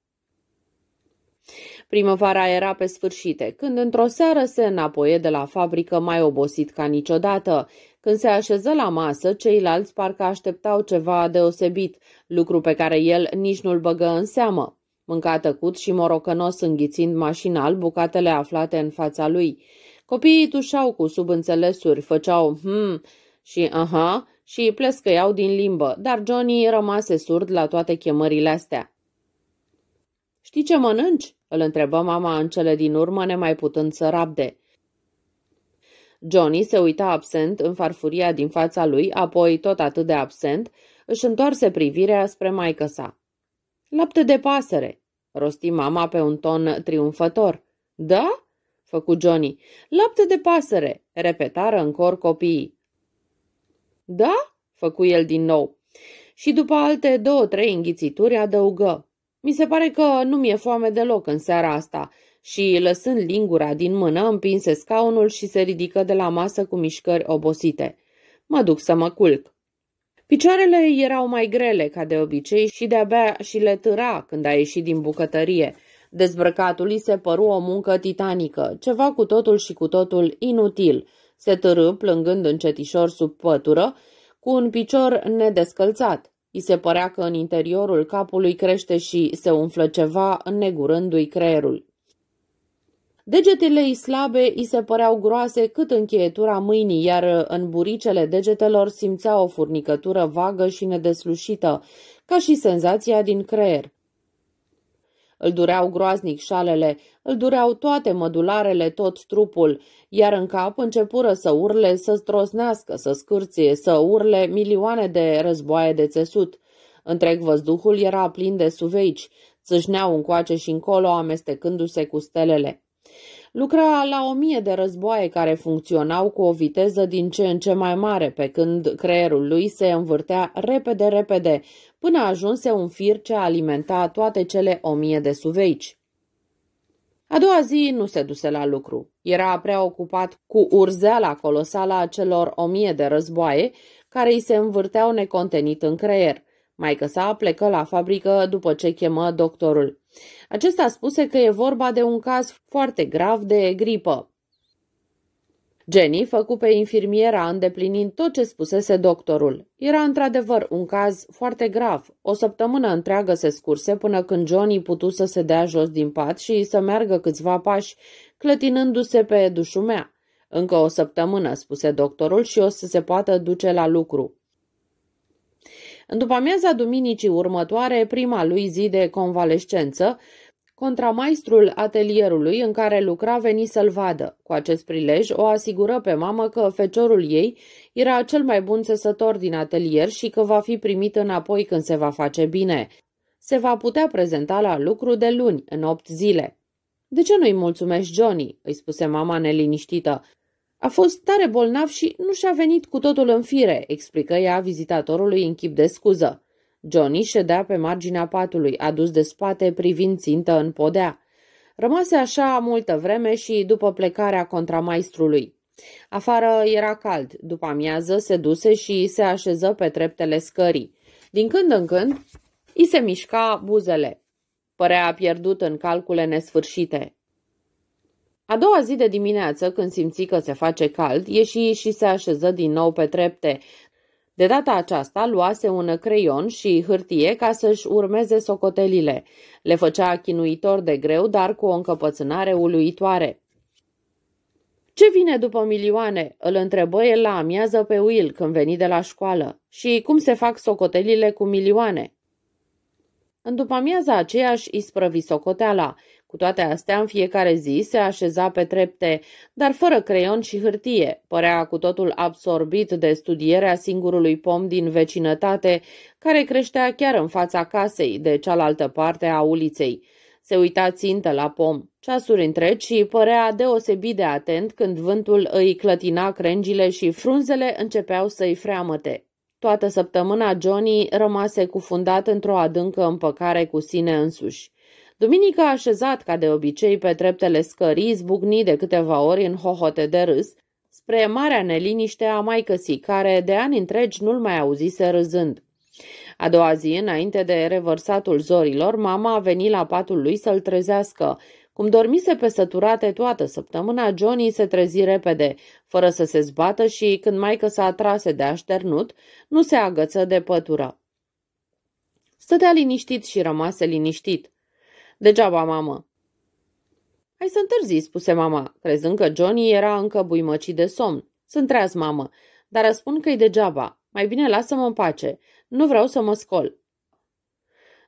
Primăvara era pe sfârșite, când într-o seară se înapoie de la fabrică mai obosit ca niciodată. Când se așeză la masă, ceilalți parcă așteptau ceva deosebit, lucru pe care el nici nu-l băgă în seamă. Mânca tăcut și morocănos înghițind mașinal bucatele aflate în fața lui – Copiii tușau cu subînțelesuri, făceau hm și aha și plescăiau din limbă, dar Johnny rămase surd la toate chemările astea. Știi ce mănânci?" îl întrebă mama în cele din urmă, nemai putând să rabde. Johnny se uita absent în farfuria din fața lui, apoi, tot atât de absent, își întoarse privirea spre maică sa. Lapte de pasăre, rosti mama pe un ton triumfător. Da? făcu Johnny. Lapte de pasăre, repetară în cor copiii. Da? făcu el din nou. Și după alte două-trei înghițituri adăugă. Mi se pare că nu mi-e foame deloc în seara asta și, lăsând lingura din mână, împinse scaunul și se ridică de la masă cu mișcări obosite. Mă duc să mă culc. Picioarele erau mai grele ca de obicei și de-abia și le târa când a ieșit din bucătărie – Dezbrăcatul îi se păru o muncă titanică, ceva cu totul și cu totul inutil. Se târâ plângând încetișor sub pătură, cu un picior nedescălțat. I se părea că în interiorul capului crește și se umflă ceva, negurându-i creierul. Degetele slabe i se păreau groase cât încheietura mâinii, iar în buricele degetelor simțea o furnicătură vagă și nedeslușită, ca și senzația din creier. Îl dureau groaznic șalele, îl dureau toate mădularele, tot trupul, iar în cap începură să urle, să strosnească, să scârție, să urle milioane de războaie de țesut. Întreg văzduhul era plin de suveici, țâșneau încoace și încolo, amestecându-se cu stelele. Lucra la o mie de războaie care funcționau cu o viteză din ce în ce mai mare, pe când creierul lui se învârtea repede-repede, până ajunse un fir ce alimenta toate cele o mie de suveici. A doua zi nu se duse la lucru. Era prea ocupat cu urzeala colosală a celor o mie de războaie care îi se învârteau necontenit în creier. Mai Maică sa plecă la fabrică după ce chemă doctorul. Acesta spuse că e vorba de un caz foarte grav de gripă. Jenny făcu pe infirmiera îndeplinind tot ce spusese doctorul. Era într-adevăr un caz foarte grav. O săptămână întreagă se scurse până când Johnny putu să se dea jos din pat și să meargă câțiva pași, clătinându-se pe dușumea. Încă o săptămână, spuse doctorul, și o să se poată duce la lucru. În după amiaza duminicii următoare, prima lui zi de convalescență, Contramaistrul atelierului în care lucra veni să-l vadă. Cu acest prilej o asigură pe mamă că feciorul ei era cel mai bun țesător din atelier și că va fi primit înapoi când se va face bine. Se va putea prezenta la lucru de luni, în opt zile. De ce nu-i mulțumești, Johnny?" îi spuse mama neliniștită. A fost tare bolnav și nu și-a venit cu totul în fire," explică ea vizitatorului în chip de scuză. Johnny ședea pe marginea patului, adus de spate, privind țintă în podea. Rămase așa multă vreme și după plecarea contramaistrului. Afară era cald, după amiază se duse și se așeză pe treptele scării. Din când în când i se mișca buzele. Părea pierdut în calcule nesfârșite. A doua zi de dimineață, când simți că se face cald, ieși și se așeză din nou pe trepte, de data aceasta luase un creion și hârtie ca să-și urmeze socotelile. Le făcea chinuitor de greu, dar cu o încăpățânare uluitoare. Ce vine după milioane?" îl întrebă el la amiază pe Will când veni de la școală. Și cum se fac socotelile cu milioane?" În după amiaza aceeași isprăvi socoteala. Cu toate astea, în fiecare zi se așeza pe trepte, dar fără creion și hârtie. Părea cu totul absorbit de studierea singurului pom din vecinătate, care creștea chiar în fața casei, de cealaltă parte a uliței. Se uita țintă la pom, ceasuri întregi și părea deosebit de atent când vântul îi clătina crengile și frunzele începeau să-i freamăte. Toată săptămâna Johnny rămase cufundat într-o adâncă împăcare cu sine însuși. Duminica așezat ca de obicei pe treptele scării, zbucni de câteva ori în hohote de râs, spre marea neliniște a căsii, care de ani întregi nu-l mai auzise râzând. A doua zi, înainte de revărsatul zorilor, mama a venit la patul lui să-l trezească. Cum dormise pe săturate toată săptămâna, Johnny se trezi repede, fără să se zbată și, când maică s-a atrase de așternut, nu se agăță de pătură. Stătea liniștit și rămase liniștit. Degeaba, mamă. Ai să întârzi, spuse mama, crezând că Johnny era încă buimăcit de somn. Sunt treaz, mamă, dar răspund că-i degeaba. Mai bine lasă-mă în pace. Nu vreau să mă scol.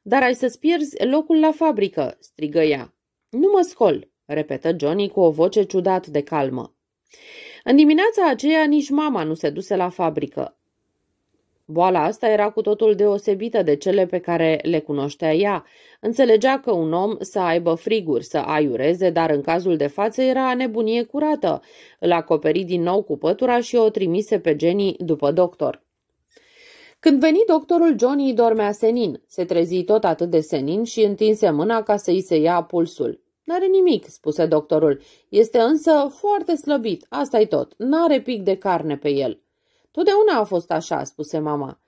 Dar ai să-ți pierzi locul la fabrică, strigă ea. Nu mă scol, repetă Johnny cu o voce ciudat de calmă. În dimineața aceea nici mama nu se duse la fabrică. Boala asta era cu totul deosebită de cele pe care le cunoștea ea. Înțelegea că un om să aibă friguri, să aiureze, dar în cazul de față era nebunie curată. Îl acoperi din nou cu pătura și o trimise pe Jenny după doctor. Când veni doctorul, Johnny dormea senin. Se trezi tot atât de senin și întinse mâna ca să-i se ia pulsul. N-are nimic, spuse doctorul. Este însă foarte slăbit, asta-i tot. N-are pic de carne pe el. Totdeauna a fost așa, spuse mama.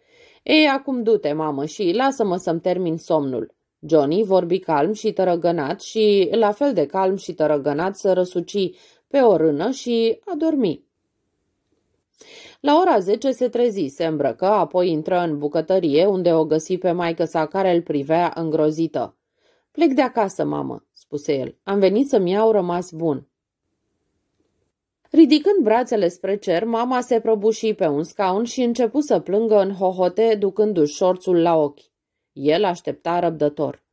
Ei, acum du-te, mamă, și lasă-mă să-mi termin somnul. Johnny vorbi calm și tărăgănat și, la fel de calm și tărăgănat, să răsuci pe o rână și a dormi. La ora 10 se trezi, se îmbrăcă, apoi intră în bucătărie, unde o găsi pe maică sa care îl privea îngrozită. Plec de acasă, mamă, spuse el. Am venit să-mi iau rămas bun. Ridicând brațele spre cer, mama se prăbuși pe un scaun și începu să plângă în hohote, ducându-și șorțul la ochi. El aștepta răbdător.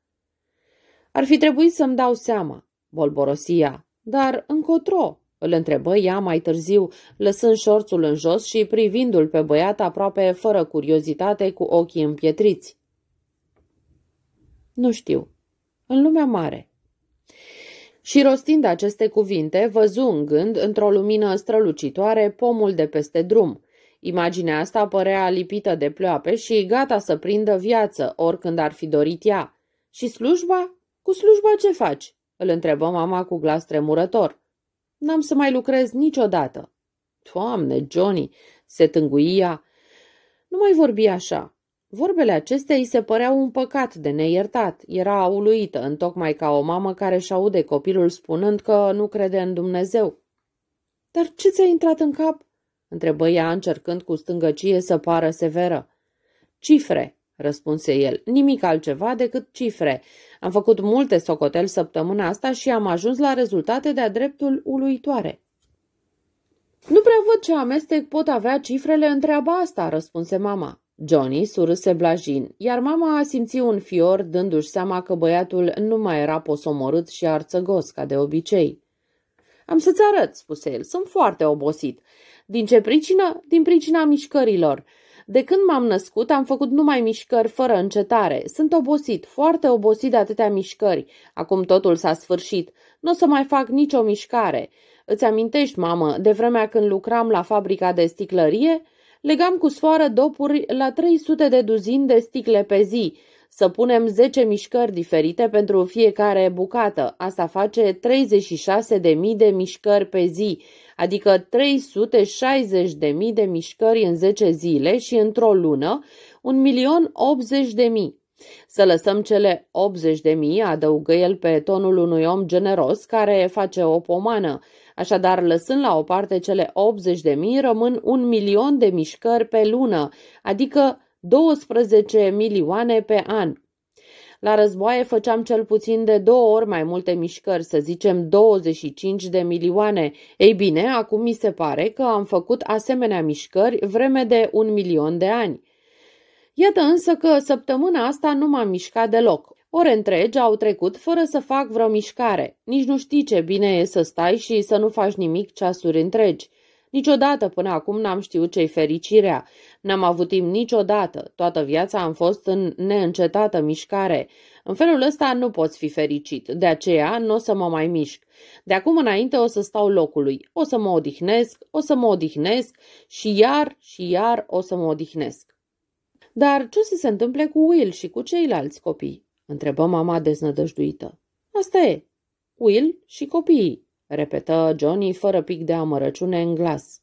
Ar fi trebuit să-mi dau seama, bolborosia, dar încotro, îl întrebă ea mai târziu, lăsând șorțul în jos și privindu-l pe băiat aproape fără curiozitate cu ochii împietriți. Nu știu. În lumea mare. Și rostind aceste cuvinte, văzu în gând, într-o lumină strălucitoare, pomul de peste drum. Imaginea asta părea lipită de ploape și gata să prindă viață, oricând ar fi dorit ea. Și slujba? Cu slujba ce faci? Îl întrebă mama cu glas tremurător. N-am să mai lucrez niciodată. Doamne, Johnny, se tânguia. Nu mai vorbi așa. Vorbele acestea îi se păreau un păcat de neiertat. Era uluită, întocmai ca o mamă care își aude copilul spunând că nu crede în Dumnezeu. Dar ce ți-a intrat în cap?" întrebă ea încercând cu stângăcie să pară severă. Cifre," răspunse el, nimic altceva decât cifre. Am făcut multe socoteli săptămâna asta și am ajuns la rezultate de-a dreptul uluitoare." Nu prea văd ce amestec pot avea cifrele în treaba asta," răspunse mama. Johnny suruse blajin, iar mama a simțit un fior dându-și seama că băiatul nu mai era posomorât și arțăgos ca de obicei. Am să-ți arăt," spuse el, sunt foarte obosit. Din ce pricină? Din pricina mișcărilor. De când m-am născut am făcut numai mișcări fără încetare. Sunt obosit, foarte obosit de atâtea mișcări. Acum totul s-a sfârșit. Nu o să mai fac nicio mișcare. Îți amintești, mamă, de vremea când lucram la fabrica de sticlărie?" legam cu sfoară dopuri la 300 de duzin de sticle pe zi, să punem 10 mișcări diferite pentru fiecare bucată. Asta face 36.000 de mișcări pe zi, adică 360.000 de mișcări în 10 zile și într-o lună 1.080.000. Să lăsăm cele 80.000, adăugă el pe tonul unui om generos care face o pomană, Așadar, lăsând la o parte cele 80.000, rămân un milion de mișcări pe lună, adică 12 milioane pe an. La războaie făceam cel puțin de două ori mai multe mișcări, să zicem 25 de milioane. Ei bine, acum mi se pare că am făcut asemenea mișcări vreme de un milion de ani. Iată însă că săptămâna asta nu m-am mișcat deloc. Ore întregi au trecut fără să fac vreo mișcare. Nici nu știi ce bine e să stai și să nu faci nimic ceasuri întregi. Niciodată până acum n-am știut ce-i fericirea. N-am avut timp niciodată. Toată viața am fost în neîncetată mișcare. În felul ăsta nu poți fi fericit. De aceea nu o să mă mai mișc. De acum înainte o să stau locului. O să mă odihnesc, o să mă odihnesc și iar și iar o să mă odihnesc. Dar ce o să se întâmple cu Will și cu ceilalți copii? Întrebă mama deznădăjduită. Asta e. Will și copiii, repetă Johnny fără pic de amărăciune în glas.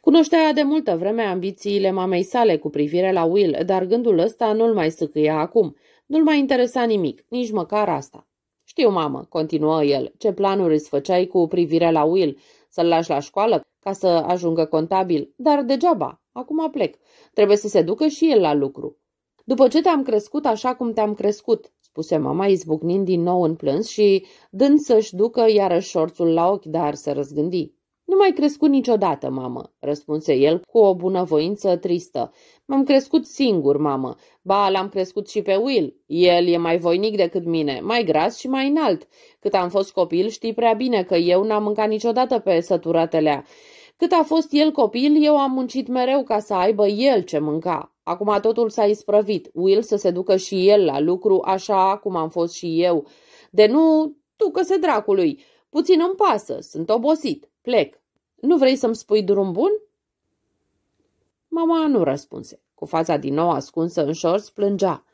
Cunoștea de multă vreme ambițiile mamei sale cu privire la Will, dar gândul ăsta nu-l mai săcâia acum. Nu-l mai interesa nimic, nici măcar asta. Știu, mamă, continuă el, ce planuri îți făceai cu privire la Will, să-l lași la școală ca să ajungă contabil, dar degeaba, acum plec. Trebuie să se ducă și el la lucru. După ce te-am crescut așa cum te-am crescut, spuse mama, izbucnind din nou în plâns și dând să-și ducă iarăși șorțul la ochi, dar să răzgândi. Nu mai crescut niciodată, mamă, răspunse el cu o bunăvoință tristă. M-am crescut singur, mamă. Ba, l-am crescut și pe Will. El e mai voinic decât mine, mai gras și mai înalt. Cât am fost copil, știi prea bine că eu n-am mâncat niciodată pe săturatelea. Cât a fost el copil, eu am muncit mereu ca să aibă el ce mânca. Acum totul s-a isprăvit. Will să se ducă și el la lucru, așa cum am fost și eu. De nu, tu că se dracului. Puțin îmi pasă, sunt obosit, plec. Nu vrei să-mi spui drum bun? Mama nu răspunse. Cu fața din nou ascunsă în șorț, plângea.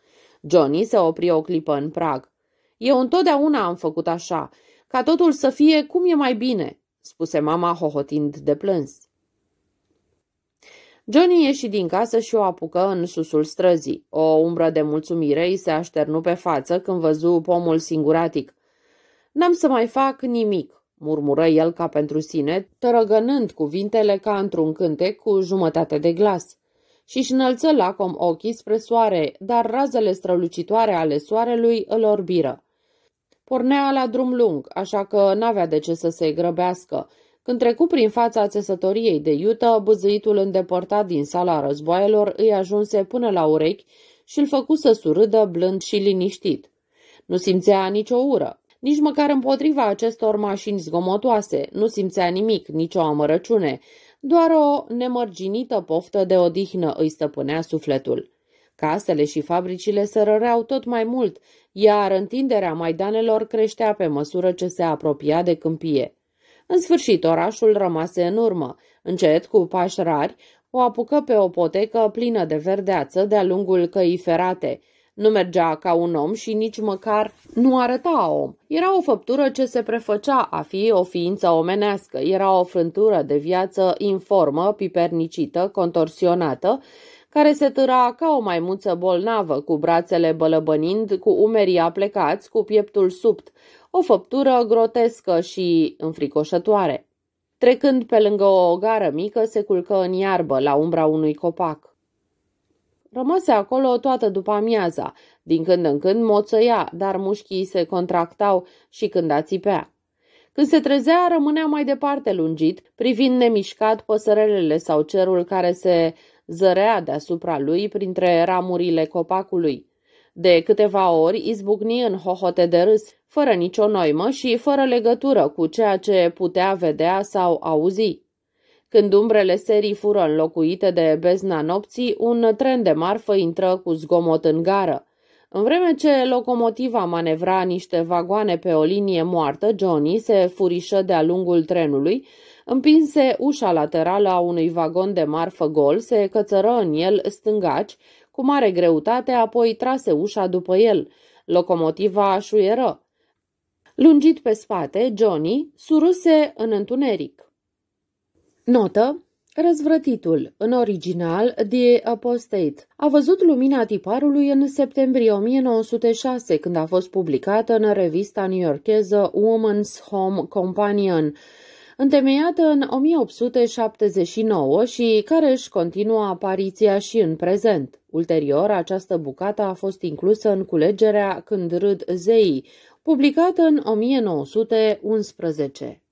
Johnny se opri o clipă în prag. Eu întotdeauna am făcut așa, ca totul să fie cum e mai bine spuse mama hohotind de plâns. Johnny ieși din casă și o apucă în susul străzii. O umbră de mulțumire îi se așternu pe față când văzu pomul singuratic. N-am să mai fac nimic, murmură el ca pentru sine, tărăgănând cuvintele ca într-un cântec cu jumătate de glas. Și-și înălță lacom ochii spre soare, dar razele strălucitoare ale soarelui îl orbiră. Pornea la drum lung, așa că n-avea de ce să se grăbească. Când trecu prin fața țesătoriei de iută, băzâitul îndepărtat din sala războaielor îi ajunse până la urechi și îl făcu să surâdă blând și liniștit. Nu simțea nicio ură, nici măcar împotriva acestor mașini zgomotoase, nu simțea nimic, nicio amărăciune, doar o nemărginită poftă de odihnă îi stăpânea sufletul. Casele și fabricile se răreau tot mai mult, iar întinderea maidanelor creștea pe măsură ce se apropia de câmpie. În sfârșit, orașul rămase în urmă. Încet, cu pași rari, o apucă pe o potecă plină de verdeață de-a lungul căii ferate. Nu mergea ca un om și nici măcar nu arăta om. Era o făptură ce se prefăcea a fi o ființă omenească, era o frântură de viață informă, pipernicită, contorsionată, care se târa ca o maimuță bolnavă, cu brațele bălăbănind, cu umerii aplecați, cu pieptul subt, o făptură grotescă și înfricoșătoare. Trecând pe lângă o ogară mică, se culcă în iarbă, la umbra unui copac. Rămase acolo toată după amiaza, din când în când moțăia, dar mușchii se contractau și când ațipea. Când se trezea, rămânea mai departe lungit, privind nemișcat păsărelele sau cerul care se zărea deasupra lui printre ramurile copacului. De câteva ori izbucni în hohote de râs, fără nicio noimă și fără legătură cu ceea ce putea vedea sau auzi. Când umbrele serii fură înlocuite de bezna nopții, un tren de marfă intră cu zgomot în gară. În vreme ce locomotiva manevra niște vagoane pe o linie moartă, Johnny se furișă de-a lungul trenului Împinse ușa laterală a unui vagon de marfă gol, se cățără în el stângaci, cu mare greutate, apoi trase ușa după el. Locomotiva șuieră. Lungit pe spate, Johnny suruse în întuneric. Notă Răzvrătitul, în original The Apostate, a văzut lumina tiparului în septembrie 1906, când a fost publicată în revista new Woman's Home Companion, întemeiată în 1879 și care își continuă apariția și în prezent. Ulterior, această bucată a fost inclusă în culegerea Când râd zeii, publicată în 1911.